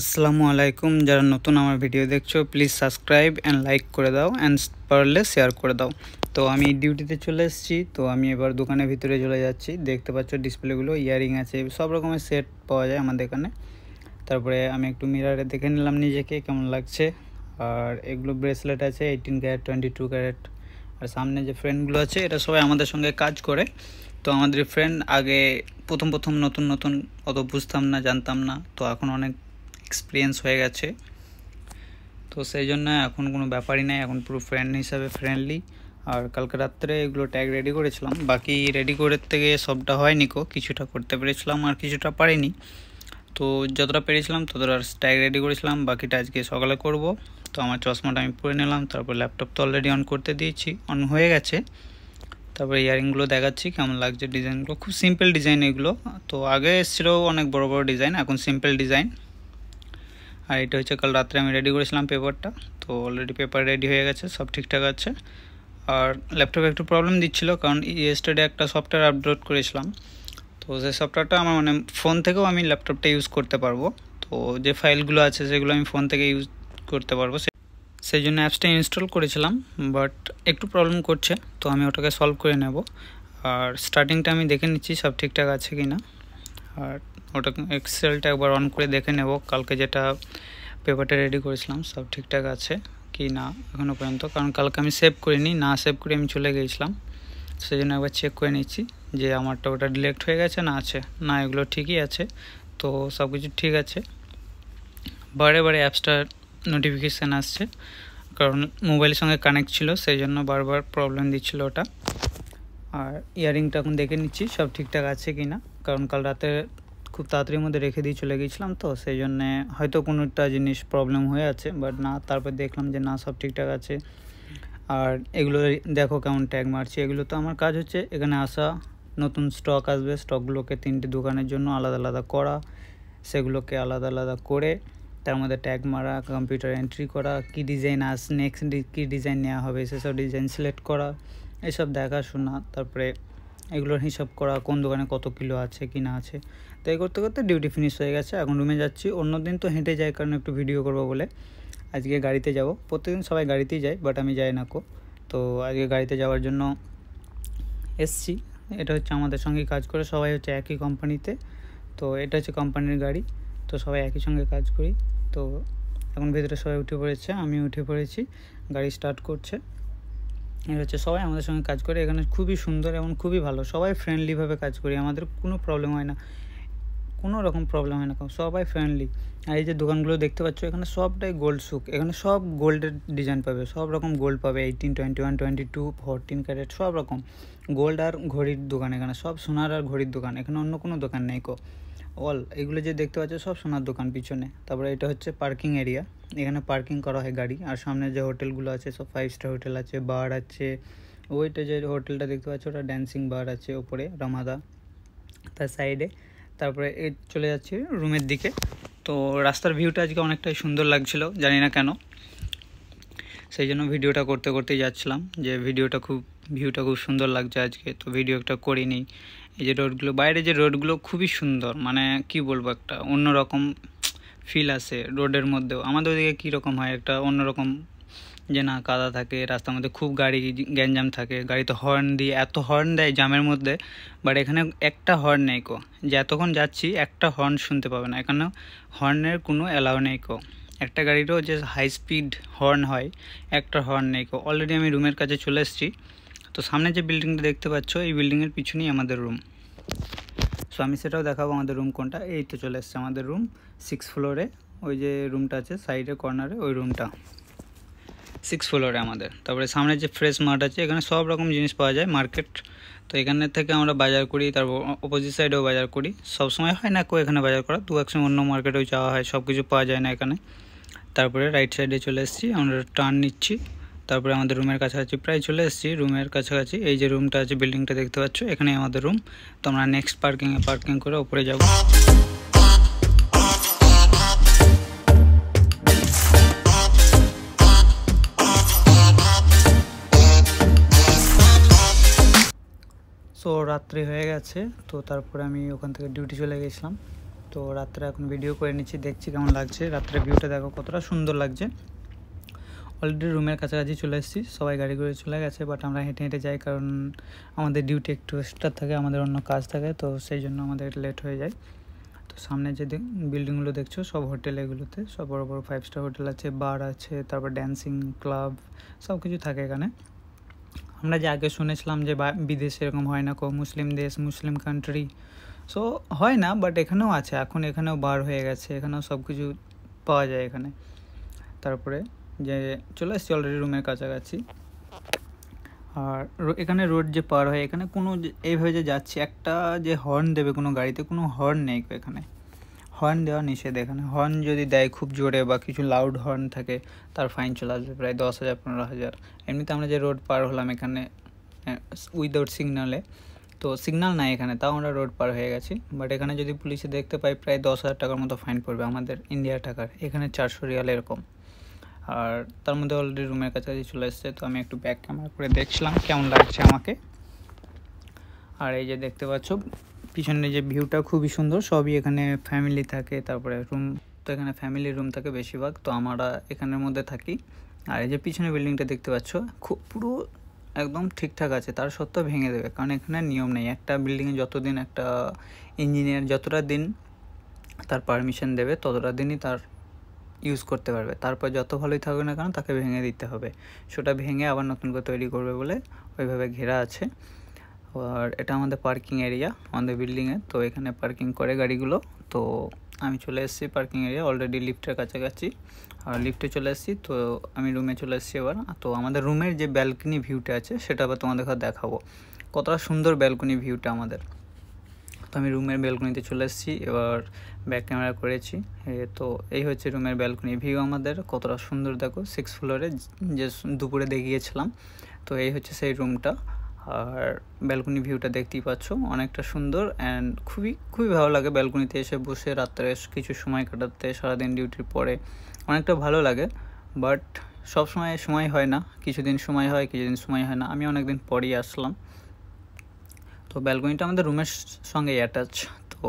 আসসালামু আলাইকুম যারা নতুন আমার ভিডিও দেখছো প্লিজ সাবস্ক্রাইব অ্যান্ড লাইক করে দাও অ্যান্ড পারলে শেয়ার করে দাও তো আমি ডিউটিতে চলে এসেছি তো আমি এবার দোকানের ভিতরে চলে যাচ্ছি দেখতে পাচ্ছ ডিসপ্লেগুলো ইয়ারিং আছে সব রকমের সেট পাওয়া যায় আমাদের এখানে তারপরে আমি একটু মিরারে দেখে নিলাম নিজেকে কেমন লাগছে আর এগুলো ব্রেসলেট আছে eighteen carat twenty two carat আর সামনে যে ফ্রেন্ডগুলো আছে এটা সবাই আমাদের সঙ্গে কাজ করে তো আমাদের ফ্রেন্ড আগে প্রথম প্রথম নতুন নতুন অত বুঝতাম না জানতাম না তো এখন অনেক এক্সপিরিয়েন্স হয়ে গেছে তো সেই জন্য এখন কোনো ব্যাপারই নাই এখন পুরো ফ্রেন্ড হিসাবে ফ্রেন্ডলি আর কালকে রাত্রে এগুলো ট্যাগ রেডি করেছিলাম বাকি রেডি করতে গিয়ে সবটা হয়নি কো কিছুটা করতে পেরেছিলাম আর কিছুটা পারিনি তো যতটা পেরেছিলাম ততটা আর ট্যাগ রেডি করেছিলাম বাকিটা আজকে সকালে করব তো আমার চশমাটা আমি পরে নিলাম তারপর ল্যাপটপ তো অলরেডি অন করতে দিয়েছি অন হয়ে গেছে তারপর ইয়ারিংগুলো দেখাচ্ছি কেমন লাগছে ডিজাইনগুলো খুব সিম্পল ডিজাইন এগুলো তো আগে এসেছিলো অনেক বড় বড় ডিজাইন এখন সিম্পল ডিজাইন আর এটা হচ্ছে কাল রাত্রে আমি রেডি করেছিলাম পেপারটা তো অলরেডি পেপার রেডি হয়ে গেছে সব ঠিকঠাক আছে আর ল্যাপটপে একটু প্রবলেম দিচ্ছিলো কারণ ইয়েস্টারডে একটা সফটওয়্যার আপলোড করেছিলাম তো সেই সফটওয়্যারটা আমার মানে ফোন থেকেও আমি ল্যাপটপটা ইউজ করতে পারবো তো যে ফাইলগুলো আছে সেগুলো আমি ফোন থেকে ইউজ করতে পারবো সেই জন্য অ্যাপসটা ইনস্টল করেছিলাম বাট একটু প্রবলেম করছে তো আমি ওটাকে সলভ করে নেব আর স্টার্টিংটা আমি দেখে নিচ্ছি সব ঠিকঠাক আছে কি না আর ওটা এক্সেলটা একবার অন করে দেখে নেব কালকে যেটা পেপারটা রেডি করেছিলাম সব ঠিকঠাক আছে কি না এখনও পর্যন্ত কারণ কালকে আমি সেভ করিনি না সেভ করে আমি চলে গিয়েছিলাম সেই জন্য একবার চেক করে নিচ্ছি যে আমারটা ওটা ডিলেক্ট হয়ে গেছে না আছে না এগুলো ঠিকই আছে তো সব কিছু ঠিক আছে বারে বারে অ্যাপসটার নোটিফিকেশান আসছে কারণ মোবাইলের সঙ্গে কানেক্ট ছিল সেই জন্য বারবার প্রবলেম দিচ্ছিল ওটা আর ইয়ারিংটা এখন দেখে নিচ্ছি সব ঠিকঠাক আছে কি না কারণ কাল রাতে খুব তাড়াতাড়ির মধ্যে রেখে দিয়ে চলে গিয়েছিলাম তো সেই জন্যে হয়তো কোনোটা জিনিস প্রবলেম হয়ে আছে বাট না তারপর দেখলাম যে না সব ঠিকঠাক আছে আর এগুলো দেখো কেমন ট্যাগ মারছি এগুলো তো আমার কাজ হচ্ছে এখানে আসা নতুন স্টক আসবে স্টকগুলোকে তিনটি দোকানের জন্য আলাদা আলাদা করা সেগুলোকে আলাদা আলাদা করে তার মধ্যে ট্যাগ মারা কম্পিউটার এন্ট্রি করা কি ডিজাইন আস নেক্সট কী ডিজাইন নেওয়া হবে সেসব ডিজাইন সিলেক্ট করা এসব দেখাশোনা তারপরে এগুলোর হিসাব করা কোন দোকানে কত কিলো আছে কি না আছে তো এই করতে করতে ডিউটি ফিনিশ হয়ে গেছে এখন রুমে যাচ্ছি অন্য দিন তো হেঁটে যাই কারণ একটু ভিডিও করব বলে আজকে গাড়িতে যাব প্রত্যেকদিন সবাই গাড়িতেই যায় বাট আমি যাই না কো তো আজকে গাড়িতে যাওয়ার জন্য এসছি এটা হচ্ছে আমাদের সঙ্গে কাজ করে সবাই হচ্ছে একই কোম্পানিতে তো এটা হচ্ছে কোম্পানির গাড়ি তো সবাই একই সঙ্গে কাজ করি তো এখন ভেতরে সবাই উঠে পড়েছে আমি উঠে পড়েছি গাড়ি স্টার্ট করছে এর হচ্ছে সবাই আমাদের সঙ্গে কাজ করে এখানে খুবই সুন্দর এবং খুবই ভালো সবাই ফ্রেন্ডলিভাবে কাজ করি আমাদের কোনো প্রবলেম হয় না কোনো রকম প্রবলেম হয় না সবাই ফ্রেন্ডলি আর এই যে দোকানগুলো দেখতে পাচ্ছ এখানে সবটাই গোল্ড সুক এখানে সব গোল্ডের ডিজাইন পাবে সব রকম গোল্ড পাবে eighteen twenty one twenty two fourteen carat সব রকম গোল্ড আর ঘড়ির দোকান এখানে সব সোনার আর ঘড়ির দোকান এখানে অন্য কোনো দোকান নেই কো অল এগুলো যে দেখতে পাচ্ছ সব সোনার দোকান পিছনে তারপরে এটা হচ্ছে পার্কিং এরিয়া এখানে পার্কিং করা হয় গাড়ি আর সামনে যে হোটেলগুলো আছে সব ফাইভ স্টার হোটেল আছে বার আছে ওইটা যে হোটেলটা দেখতে পাচ্ছ ওটা ড্যান্সিং বার আছে ওপরে রমাদা তার সাইডে তারপরে এ চলে যাচ্ছে রুমের দিকে তো রাস্তার ভিউটা আজকে অনেকটাই সুন্দর লাগছিল জানি না কেন সেই জন্য ভিডিওটা করতে করতেই যাচ্ছিলাম যে ভিডিওটা খুব ভিউটা খুব সুন্দর লাগছে আজকে তো ভিডিও একটা করিনি এই যে রোডগুলো বাইরে যে রোডগুলো খুবই সুন্দর মানে কি বলবো একটা অন্যরকম ফিল আসে রোডের মধ্যেও আমাদের ওদিকে কীরকম হয় একটা অন্যরকম যে না কাদা থাকে রাস্তার মধ্যে খুব গাড়ি গ্যাঞ্জাম থাকে গাড়িতে হর্ন দিয়ে এত হর্ন দেয় জামের মধ্যে বাট এখানে একটা হর্ন নেই কো যে এতক্ষণ যাচ্ছি একটা হর্ন শুনতে পাবে না এখানে হর্নের কোনো অ্যালাউ নেই কো একটা গাড়িরও যে হাই স্পিড হর্ন হয় একটা হর্ন নেই কো অলরেডি আমি রুমের কাছে চলে এসেছি তো সামনে যে বিল্ডিংটা দেখতে পাচ্ছ এই বিল্ডিংয়ের পিছনেই আমাদের রুম সো আমি সেটাও দেখাবো আমাদের রুম কোনটা এই তো চলে এসছে আমাদের রুম সিক্স ফ্লোরে ওই যে রুমটা আছে সাইডে কর্নারে ওই রুমটা সিক্স ফ্লোরে আমাদের তারপরে সামনে যে ফ্রেশ মার্ট আছে এখানে সব রকম জিনিস পাওয়া যায় মার্কেট তো এখানে থেকে আমরা বাজার করি তারপর অপোজিট সাইডেও বাজার করি সব সময় হয় না কেউ এখানে বাজার করা দু এক সময় অন্য মার্কেটেও যাওয়া হয় সব কিছু পাওয়া যায় না এখানে তারপরে রাইট সাইডে চলে এসেছি আমরা টার্ন নিচ্ছি তারপরে আমাদের রুমের কাছাকাছি প্রায় চলে এসেছি রুমের কাছাকাছি এই যে রুমটা আছে বিল্ডিংটা দেখতে পাচ্ছ এখানে আমাদের রুম তো আমরা নেক্সট পার্কিংয়ে পার্কিং করে ওপরে যাব তো রাত্রি হয়ে গেছে তো তারপরে আমি ওখান থেকে ডিউটি চলে গেছিলাম তো রাত্রে এখন ভিডিও করে নিচ্ছি দেখছি কেমন লাগছে রাত্রে ভিউটা দেখো কতটা সুন্দর লাগছে অলরেডি রুমের কাছাকাছি চলে এসেছি সবাই গাড়ি করে চলে গেছে বাট আমরা হেঁটে হেঁটে যাই কারণ আমাদের ডিউটি একটু এক্সট্রা থাকে আমাদের অন্য কাজ থাকে তো সেই জন্য আমাদের লেট হয়ে যায় তো সামনে যে বিল্ডিংগুলো দেখছো সব হোটেল এগুলোতে সব বড় বড় ফাইভ স্টার হোটেল আছে বার আছে তারপর ড্যান্সিং ক্লাব সব কিছু থাকে এখানে আমরা যে আগে শুনেছিলাম যে বিদেশে এরকম হয় না কো মুসলিম দেশ মুসলিম কান্ট্রি সো হয় না বাট এখানেও আছে এখন এখানেও বার হয়ে গেছে এখানেও সব কিছু পাওয়া যায় এখানে তারপরে যে চলে এসছি অলরেডি রুমের কাছাকাছি আর এখানে রোড যে পার হয় এখানে কোনো এইভাবে যে যাচ্ছি একটা যে হর্ন দেবে কোনো গাড়িতে কোনো হর্ন নেই এখানে হর্ন দেওয়া নিষেধ এখানে হর্ন যদি দেয় খুব জোরে বা কিছু লাউড হর্ন থাকে তার ফাইন চলে আসবে প্রায় দশ হাজার পনেরো হাজার এমনিতে আমরা যে রোড পার হলাম এখানে উইদাউট সিগনালে তো সিগনাল নাই এখানে তাও আমরা রোড পার হয়ে গেছি বাট এখানে যদি পুলিশে দেখতে পাই প্রায় দশ হাজার টাকার মতো ফাইন পড়বে আমাদের ইন্ডিয়ার টাকার এখানে চারশো রিয়াল এরকম আর তার মধ্যে অলরেডি রুমের কাছাকাছি চলে এসছে তো আমি একটু ব্যাক ক্যামেরা করে দেখছিলাম কেমন লাগছে আমাকে আর এই যে দেখতে পাচ্ছ পিছনে যে ভিউটা খুবই সুন্দর সবই এখানে ফ্যামিলি থাকে তারপরে রুম তো এখানে ফ্যামিলি রুম থাকে বেশিরভাগ তো আমরা এখানের মধ্যে থাকি আর এই যে পিছনে বিল্ডিংটা দেখতে পাচ্ছ খুব পুরো একদম ঠিকঠাক আছে তার সত্ত্বেও ভেঙে দেবে কারণ এখানে নিয়ম নেই একটা বিল্ডিংয়ে যতদিন একটা ইঞ্জিনিয়ার যতটা দিন তার পারমিশন দেবে ততটা দিনই তার ইউজ করতে পারবে তারপর যত ভালোই থাকবে না কেন তাকে ভেঙে দিতে হবে সেটা ভেঙে আবার নতুন করে তৈরি করবে বলে ওইভাবে ঘেরা আছে আর এটা আমাদের পার্কিং এরিয়া আমাদের বিল্ডিংয়ে তো এখানে পার্কিং করে গাড়িগুলো তো আমি চলে এসেছি পার্কিং এরিয়া অলরেডি লিফটের কাছাকাছি আর লিফটে চলে এসেছি তো আমি রুমে চলে এসেছি এবার তো আমাদের রুমের যে ব্যালকনি ভিউটা আছে সেটা আবার তোমাদের দেখাবো কতটা সুন্দর ব্যালকনি ভিউটা আমাদের তো আমি রুমের ব্যালকনিতে চলে এসেছি এবার ব্যাক ক্যামেরা করেছি তো এই হচ্ছে রুমের ব্যালকনি ভিউ আমাদের কতটা সুন্দর দেখো সিক্স ফ্লোরে যে দুপুরে দেখিয়েছিলাম তো এই হচ্ছে সেই রুমটা আর ব্যালকনি ভিউটা দেখতেই পাচ্ছ অনেকটা সুন্দর অ্যান্ড খুবই খুবই ভালো লাগে ব্যালকনিতে এসে বসে রাত্রে কিছু সময় কাটাতে সারাদিন ডিউটির পরে অনেকটা ভালো লাগে বাট সব সময় সময় হয় না কিছুদিন সময় হয় কিছুদিন সময় হয় না আমি অনেকদিন পরই আসলাম তো ব্যালকনিটা আমাদের রুমের সঙ্গে অ্যাটাচ তো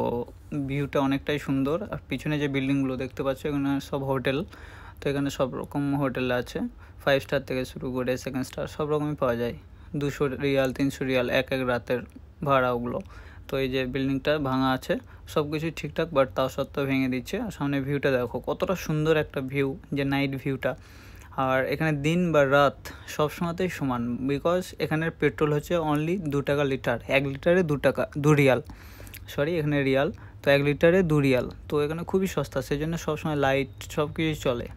ভিউটা অনেকটাই সুন্দর আর পিছনে যে বিল্ডিংগুলো দেখতে পাচ্ছ এখানে সব হোটেল তো এখানে সব রকম হোটেল আছে ফাইভ স্টার থেকে শুরু করে সেকেন্ড স্টার সব রকমই পাওয়া যায় দুশো রিয়াল তিনশো রিয়াল এক এক রাতের ভাড়া ওগুলো তো এই যে বিল্ডিংটা ভাঙা আছে সব কিছু ঠিকঠাক বাট তাও সত্ত্বেও ভেঙে দিচ্ছে আর সামনে ভিউটা দেখো কতটা সুন্দর একটা ভিউ যে নাইট ভিউটা আর এখানে দিন বা রাত সব সময়তেই সমান বিকজ এখানের পেট্রোল হচ্ছে অনলি দু টাকা লিটার এক লিটারে দু টাকা দু রিয়াল সরি এখানে রিয়াল তো এক লিটারে দু রিয়াল তো এখানে খুবই সস্তা সেই জন্য সবসময় লাইট সব কিছুই চলে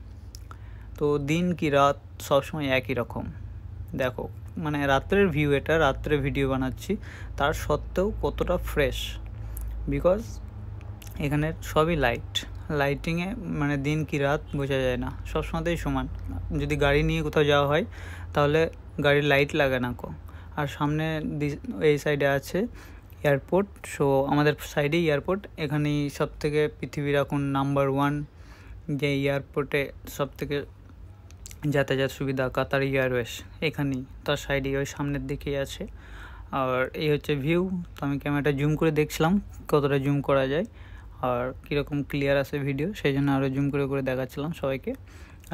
তো দিন কি রাত সবসময় একই রকম দেখো মানে রাত্রের ভিউ এটা রাত্রে ভিডিও বানাচ্ছি তার সত্ত্বেও কতটা ফ্রেশ বিকজ এখানে সবই লাইট লাইটিংয়ে মানে দিন কি রাত বোঝা যায় না সবসময়তেই সমান যদি গাড়ি নিয়ে কোথাও যাওয়া হয় তাহলে গাড়ির লাইট লাগে না কো আর সামনে এই সাইডে আছে এয়ারপোর্ট সো আমাদের সাইডেই এয়ারপোর্ট এখানেই সব থেকে পৃথিবীর এখন নাম্বার ওয়ান যে এয়ারপোর্টে সব থেকে যাতায়াত সুবিধা কাতার এয়ারওয়েস এখানেই তার সাইডেই ওই সামনের দিকেই আছে আর এই হচ্ছে ভিউ তো আমি ক্যামেরাটা জুম করে দেখছিলাম কতটা জুম করা যায় আর কীরকম ক্লিয়ার আছে ভিডিও সেই জন্য আরও জুম করে করে দেখাচ্ছিলাম সবাইকে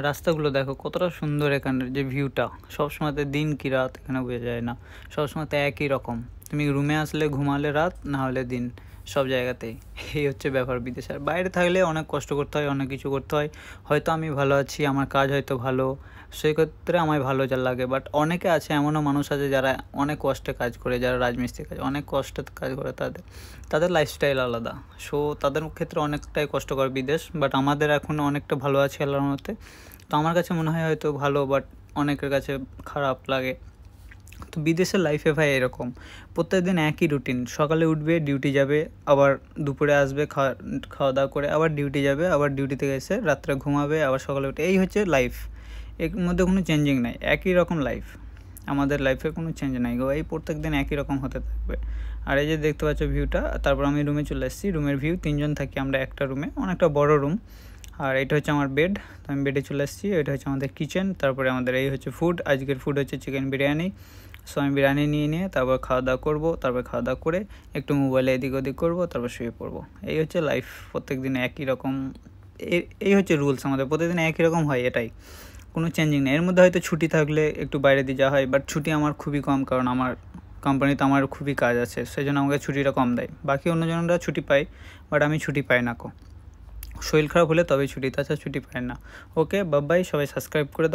রাস্তাগুলো দেখো কতটা সুন্দর এখানের যে ভিউটা সবসময়তে দিন কি রাত এখানে বোঝা যায় না সবসময়তে একই রকম তুমি রুমে আসলে ঘুমালে রাত না হলে দিন সব জায়গাতেই এই হচ্ছে ব্যাপার বিদেশ আর বাইরে থাকলে অনেক কষ্ট করতে হয় অনেক কিছু করতে হয় হয়তো আমি ভালো আছি আমার কাজ হয়তো ভালো সেক্ষেত্রে আমার ভালো যা লাগে বাট অনেকে আছে এমনও মানুষ আছে যারা অনেক কষ্টে কাজ করে যারা রাজমিস্ত্রি কাজ অনেক কষ্টে কাজ করে তাদের তাদের লাইফস্টাইল আলাদা সো তাদের ক্ষেত্রে অনেকটাই কষ্টকর বিদেশ বাট আমাদের এখন অনেকটা ভালো আছে আল্লাহর মতে তো আমার কাছে মনে হয় হয়তো ভালো বাট অনেকের কাছে খারাপ লাগে তো বিদেশের লাইফে ভাই এরকম প্রত্যেক দিন একই রুটিন সকালে উঠবে ডিউটি যাবে আবার দুপুরে আসবে খাওয়া খাওয়া দাওয়া করে আবার ডিউটি যাবে আবার ডিউটি থেকে এসে রাত্রে ঘুমাবে আবার সকালে উঠে এই হচ্ছে লাইফ এর মধ্যে কোনো চেঞ্জিং নাই একই রকম লাইফ আমাদের লাইফে কোনো চেঞ্জ নাই গো এই প্রত্যেক দিন একই রকম হতে থাকবে আর এই যে দেখতে পাচ্ছ ভিউটা তারপর আমি রুমে চলে এসেছি রুমের ভিউ তিনজন থাকি আমরা একটা রুমে অনেকটা বড় রুম আর এটা হচ্ছে আমার বেড তো আমি বেডে চলে আসছি এটা হচ্ছে আমাদের কিচেন তারপরে আমাদের এই হচ্ছে ফুড আজকের ফুড হচ্ছে চিকেন বিরিয়ানি সো আমি বিরিয়ানি নিয়ে নিয়ে তারপর খাওয়া দাওয়া করবো তারপর খাওয়া দাওয়া করে একটু মোবাইলে এদিক ওদিক করবো তারপর শুয়ে পড়বো এই হচ্ছে লাইফ প্রত্যেক দিন একই রকম এই হচ্ছে রুলস আমাদের প্রতিদিন একই রকম হয় এটাই কোনো চেঞ্জিং নেই এর মধ্যে হয়তো ছুটি থাকলে একটু বাইরে দিয়ে যাওয়া হয় বাট ছুটি আমার খুবই কম কারণ আমার কোম্পানিতে আমার খুবই কাজ আছে সেই জন্য আমাকে ছুটিটা কম দেয় বাকি অন্যজনরা ছুটি পায় বাট আমি ছুটি পাই না কো শরীর খারাপ হলে তবেই ছুটি তাছাড়া ছুটি পায় না ওকে বাবাই সবাই সাবস্ক্রাইব করে দাও